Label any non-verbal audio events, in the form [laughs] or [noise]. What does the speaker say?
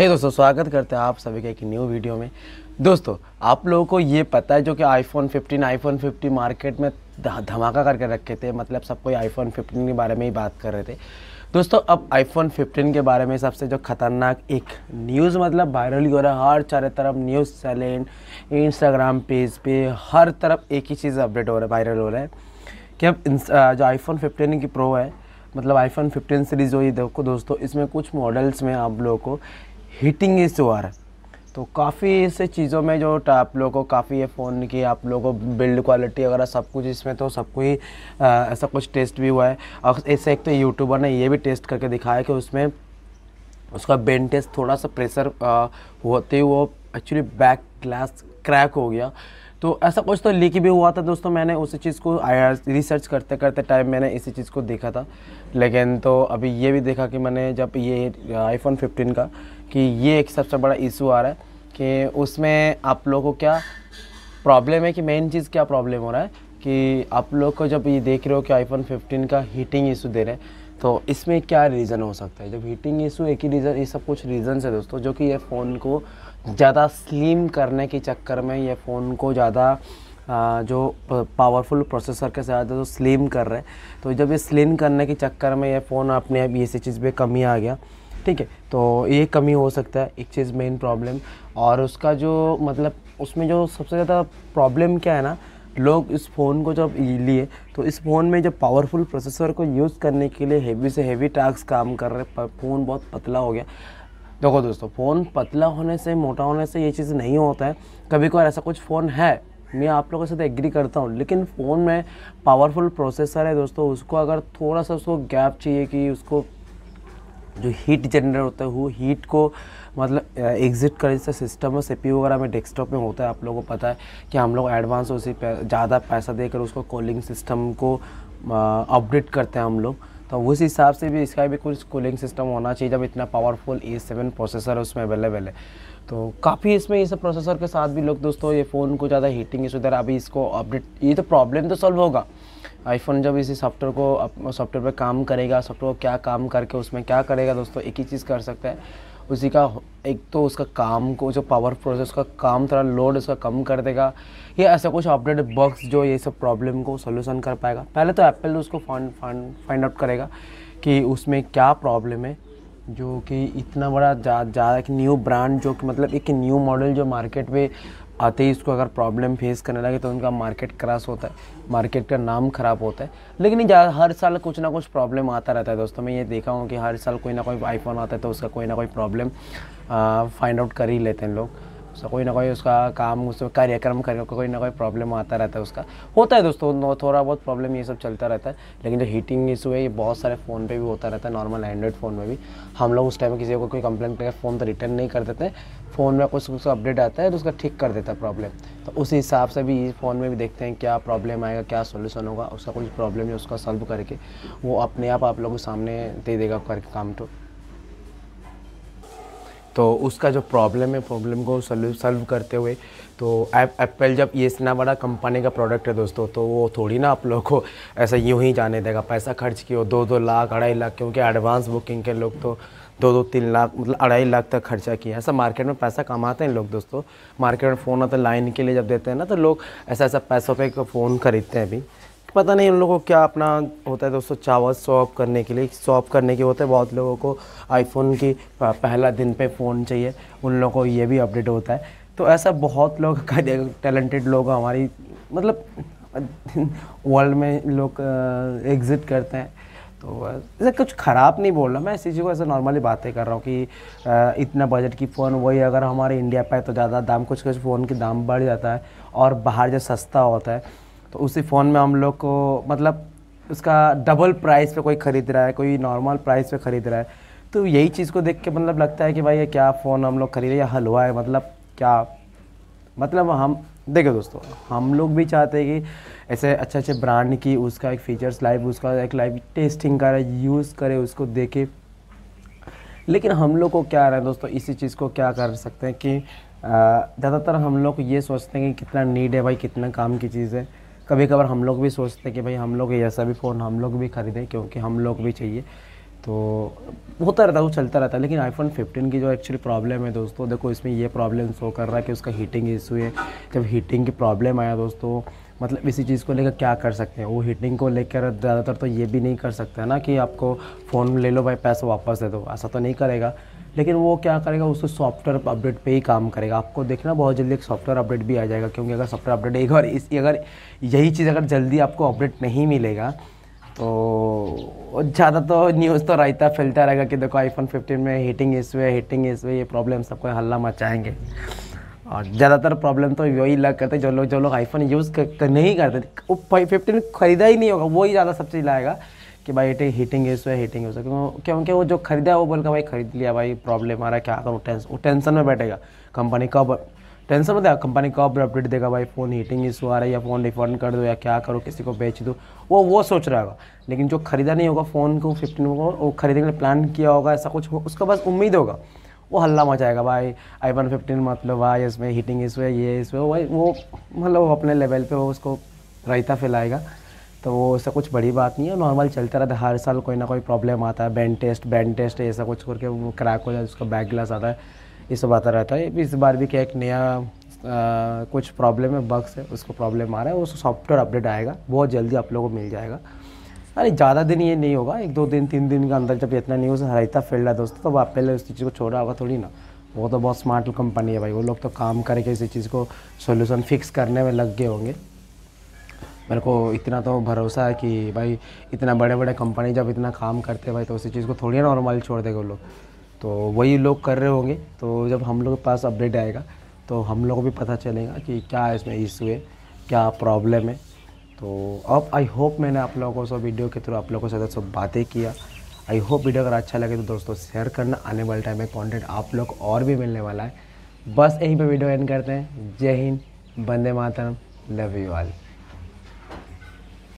हे hey दोस्तों स्वागत करते हैं आप सभी के एक न्यू वीडियो में दोस्तों आप लोगों को ये पता है जो कि आईफोन 15 आईफोन 50 मार्केट में धमाका करके रखे थे मतलब सब कोई आईफोन 15 के बारे में ही बात कर रहे थे दोस्तों अब आईफोन 15 के बारे में सबसे जो खतरनाक एक न्यूज़ मतलब वायरल हो रहा है हर चारों तरफ न्यूज़ चैलेंट इंस्टाग्राम पेज पे हर तरफ एक ही चीज़ अपडेट हो रहा है वायरल हो रहा है कि अब जो आईफोन फिफ्टीन की प्रो है मतलब आईफोन 15 सीरीज़ ये देखो दोस्तों इसमें कुछ मॉडल्स में आप लोगों को हीटिंग वार तो काफ़ी ऐसे चीज़ों में जो आप लोगों को काफ़ी ये फ़ोन की आप लोगों को बिल्ड क्वालिटी वगैरह सब कुछ इसमें तो सबको ही ऐसा कुछ टेस्ट भी हुआ है और ऐसे एक तो यूट्यूबर ने ये भी टेस्ट करके दिखाया कि उसमें उसका बेन टेस्ट थोड़ा सा प्रेशर होते ही वो एक्चुअली बैक ग्लास क्रैक हो गया तो ऐसा कुछ तो लीक भी हुआ था दोस्तों मैंने उसी चीज़ को रिसर्च करते करते टाइम मैंने इसी चीज़ को देखा था लेकिन तो अभी ये भी देखा कि मैंने जब ये आईफोन 15 का कि ये एक सबसे बड़ा इशू आ रहा है कि उसमें आप लोगों को क्या प्रॉब्लम है कि मेन चीज़ क्या प्रॉब्लम हो रहा है कि आप लोग को जब ये देख रहे हो कि आईफोन फिफ्टीन का हीटिंग इशू दे रहे हैं तो इसमें क्या रीज़न हो सकता है जब हीटिंग इशू एक ही रीज़न ये सब कुछ रीज़न है दोस्तों जो कि ये फ़ोन को ज़्यादा स्लिम करने के चक्कर में ये फ़ोन को ज़्यादा जो पावरफुल प्रोसेसर के साथ जो स्लिम कर रहे हैं तो जब ये स्लिम करने के चक्कर में ये फ़ोन अपने आप ये सी चीज़ पर कमी आ गया ठीक है तो ये कमी हो सकता है एक चीज़ मेन प्रॉब्लम और उसका जो मतलब उसमें जो सबसे ज़्यादा प्रॉब्लम क्या है ना लोग इस फ़ोन को जब लिए तो इस फ़ोन में जब पावरफुल प्रोसेसर को यूज़ करने के लिए हैवी से हैवी टास्क काम कर रहे पर फ़ोन बहुत पतला हो गया देखो दोस्तों फ़ोन पतला होने से मोटा होने से ये चीज़ नहीं होता है कभी कभार ऐसा कुछ फ़ोन है मैं आप लोगों के साथ एग्री करता हूँ लेकिन फ़ोन में पावरफुल प्रोसेसर है दोस्तों उसको अगर थोड़ा सा उसको गैप चाहिए कि उसको जो हीट जनरेट होता है वो हीट को मतलब एग्जिट कर जैसा सिस्टम है सीपीयू वगैरह में डेस्कटॉप में होता है आप लोगों को पता है कि हम लोग एडवांस उसी ज़्यादा पैसा देकर उसको कॉलिंग सिस्टम को अपडेट करते हैं हम लोग तो उस हिसाब से भी इसका भी कुछ कूलिंग सिस्टम होना चाहिए जब इतना पावरफुल ए सेवन प्रोसेसर उसमें अवेलेबल है तो काफ़ी इसमें ये सब प्रोसेसर के साथ भी लोग दोस्तों ये फ़ोन को ज़्यादा हीटिंग इशू दे अभी इसको अपडेट ये तो प्रॉब्लम तो सॉल्व होगा आईफोन जब इसी सॉफ्टवेयर को सॉफ्टवेयर पे काम करेगा सॉफ्टवेयर क्या काम करके उसमें क्या करेगा दोस्तों एक ही चीज़ कर सकता है उसी का एक तो उसका काम को जो पावर प्रोसेस का काम थोड़ा लोड उसका कम कर देगा ये ऐसा कुछ अपडेट बग्स जो ये सब प्रॉब्लम को सोल्यूशन कर पाएगा पहले तो एप्पल उसको फाइंड फाइंड आउट करेगा कि उसमें क्या प्रॉब्लम है जो कि इतना बड़ा ज़्यादा जा, एक न्यू ब्रांड जो कि मतलब एक न्यू मॉडल जो मार्केट में आते ही इसको अगर प्रॉब्लम फेस करने लगे तो उनका मार्केट क्रास होता है मार्केट का नाम ख़राब होता है लेकिन हर साल कुछ ना कुछ प्रॉब्लम आता रहता है दोस्तों मैं ये देखा हूँ कि हर साल कोई ना कोई आईफोन आता है तो उसका कोई ना कोई प्रॉब्लम फाइंड आउट कर ही लेते हैं लोग उसका कोई ना कोई उसका काम उसमें कार्यक्रम कर कोई ना कोई प्रॉब्लम आता रहता है उसका होता है दोस्तों थोड़ा बहुत प्रॉब्लम ये सब चलता रहता है लेकिन जो हीटिंग इशू है ये बहुत सारे फ़ोन पे भी होता रहता है नॉर्मल एंड्रॉइड फ़ोन में भी हम लोग उस टाइम किसी को कोई कंप्लेंट करके फ़ोन तो रिटर्न नहीं कर देते फ़ोन में कुछ उसका अपडेट आता है तो उसका ठीक कर देता है प्रॉब्लम तो उस हिसाब से भी इस फ़ोन में भी देखते हैं क्या प्रॉब्लम आएगा क्या सोल्यूशन होगा उसका कुछ प्रॉब्लम है उसका सॉल्व करके वो अपने आप आप लोगों के सामने दे देगा करके काम तो तो उसका जो प्रॉब्लम है प्रॉब्लम को सॉल्व करते हुए तो एप्पल जब ये इतना बड़ा कंपनी का प्रोडक्ट है दोस्तों तो वो थोड़ी ना आप लोग को ऐसा यूँ ही जाने देगा पैसा खर्च किया दो दो लाख अढ़ाई लाख क्योंकि एडवांस बुकिंग के लोग तो दो दो तीन लाख मतलब अढ़ाई लाख तक खर्चा किया ऐसा मार्केट में पैसा कमाते हैं लोग दोस्तों मार्केट में फ़ोन आता है लाइन के लिए जब देते हैं ना तो लोग ऐसा ऐसा पैसों पर फ़ोन खरीदते हैं अभी पता नहीं उन लोगों को क्या अपना होता है दोस्तों चावल सॉप करने के लिए सॉप करने के होते हैं बहुत लोगों को आईफोन की पहला दिन पे फ़ोन चाहिए उन लोगों को ये भी अपडेट होता है तो ऐसा बहुत लोग टैलेंटेड [laughs] लोग हमारी मतलब वर्ल्ड [laughs] में लोग एग्ज़िट करते हैं तो ऐसा कुछ ख़राब नहीं बोल रहा मैं इस चीज़ को ऐसा नॉर्मली बातें कर रहा हूँ कि इतना बजट की फ़ोन वही अगर हमारे इंडिया है तो ज़्यादा दाम कुछ कुछ फ़ोन के दाम बढ़ जाता है और बाहर जो सस्ता होता है तो उसी फ़ोन में हम लोग को मतलब उसका डबल प्राइस पे कोई ख़रीद रहा है कोई नॉर्मल प्राइस पे ख़रीद रहा है तो यही चीज़ को देख के मतलब लगता है कि भाई ये क्या फ़ोन हम लोग खरीदे या हलवा है मतलब क्या मतलब हम देखो दोस्तों हम लोग भी चाहते हैं कि ऐसे अच्छे अच्छे ब्रांड की उसका एक फ़ीचर्स लाइव उसका एक लाइव टेस्टिंग करे यूज़ करे उसको देखे लेकिन हम लोग को क्या रहा है दोस्तों इसी चीज़ को क्या कर सकते हैं कि ज़्यादातर हम लोग ये सोचते हैं कि कितना नीड है भाई कितना काम की चीज़ है कभी कभार हम लोग भी सोचते हैं कि भाई हम लोग ऐसा भी फ़ोन हम लोग भी ख़रीदें क्योंकि हम लोग भी चाहिए तो होता रहता है वो चलता रहता है लेकिन आईफोन 15 की जो एक्चुअली प्रॉब्लम है दोस्तों देखो इसमें ये प्रॉब्लम शो कर रहा है कि उसका हीटिंग इशू है जब हीटिंग की प्रॉब्लम आया दोस्तों मतलब इसी चीज़ को लेकर क्या कर सकते हैं वो हीटिंग को लेकर ज़्यादातर तो ये भी नहीं कर सकता ना कि आपको फ़ोन ले लो भाई पैसा वापस दे दो ऐसा तो नहीं करेगा लेकिन वो क्या करेगा उसको सॉफ्टवेयर अपडेट पे ही काम करेगा आपको देखना बहुत जल्दी एक सॉफ्टवेयर अपडेट भी आ जाएगा क्योंकि अगर सॉफ्टवेयर अपडेट एक बार इस अगर यही चीज़ अगर जल्दी आपको अपडेट नहीं मिलेगा तो ज़्यादा तो न्यूज़ तो रहता फैलता रहेगा कि देखो आईफोन फिफ्टीन में हीटिंग इस वे हीटिंग इस वे ये प्रॉब्लम सबको हल्ला मचाएंगे और ज़्यादातर प्रॉब्लम तो यही लग करते जो लोग जो लोग आईफोन यूज़ नहीं करते वो फिफ्टीन खरीदा ही नहीं होगा वही ज़्यादा सबसे लाएगा कि भाई ये हीटिंग इशू है हीटिंग इशू क्यों क्योंकि वो जो खरीदा है वो बोल भाई खरीद लिया भाई प्रॉब्लम आ रहा है क्या करूँ टेंस वो टेंशन में बैठेगा कंपनी कब टेंशन में देगा कंपनी कब अपडेट देगा भाई फ़ोन हीटिंग इशू आ रहा है या फ़ोन रिफंड कर दो या क्या करो किसी को बेच दो वो वो सोच रहा होगा लेकिन जो खरीदा नहीं होगा फ़ोन को फिफ्टीन को वो खरीदने के लिए प्लान किया होगा ऐसा कुछ हो उसका बस उम्मीद होगा वो हल्ला मचाएगा भाई आई वन फिफ्टीन मतलब भाई इसमें हीटिंग इशू है ये इशू है भाई वो मतलब वो अपने लेवल पे वो उसको रायता फैलाएगा तो वो ऐसा कुछ बड़ी बात नहीं है नॉर्मल चलता रहता है हर साल कोई ना कोई प्रॉब्लम आता है बैंड टेस्ट बैंड टेस्ट ऐसा कुछ करके वो क्रैक हो जाता है उसका बैक ग्लास आता है ये सब आता रहता है इस बार भी क्या एक नया आ, कुछ प्रॉब्लम है बग्स है उसको प्रॉब्लम आ रहा है वो सॉफ्टवेयर अपडेट आएगा बहुत जल्दी आप लोगों को मिल जाएगा अरे ज़्यादा दिन ये नहीं होगा एक दो दिन तीन दिन के अंदर जब इतना न्यूज़ रहता फैल रहा दोस्तों तो आप पहले उस चीज़ को छोड़ा होगा थोड़ी ना वो तो बहुत स्मार्ट कंपनी है भाई वो लोग तो काम करके इसी चीज़ को सोल्यूशन फिक्स करने में लग गए होंगे मेरे को इतना तो भरोसा है कि भाई इतना बड़े बड़े कंपनी जब इतना काम करते हैं भाई तो उसी चीज़ को थोड़ी ना नॉर्मल छोड़ देगा वो लोग तो वही लोग कर रहे होंगे तो जब हम लोग के पास अपडेट आएगा तो हम लोग को भी पता चलेगा कि क्या इसमें इशू है क्या प्रॉब्लम है तो अब आई होप मैंने आप लोगों को सब वीडियो के थ्रू आप लोगों से सब बातें किया आई होप वीडियो अगर अच्छा लगे तो दोस्तों शेयर करना आने वाले टाइम में कॉन्टेंट आप लोग और भी मिलने वाला है बस यहीं पर वीडियो एंड करते हैं जय हिंद बंदे मातरम लव यू ऑल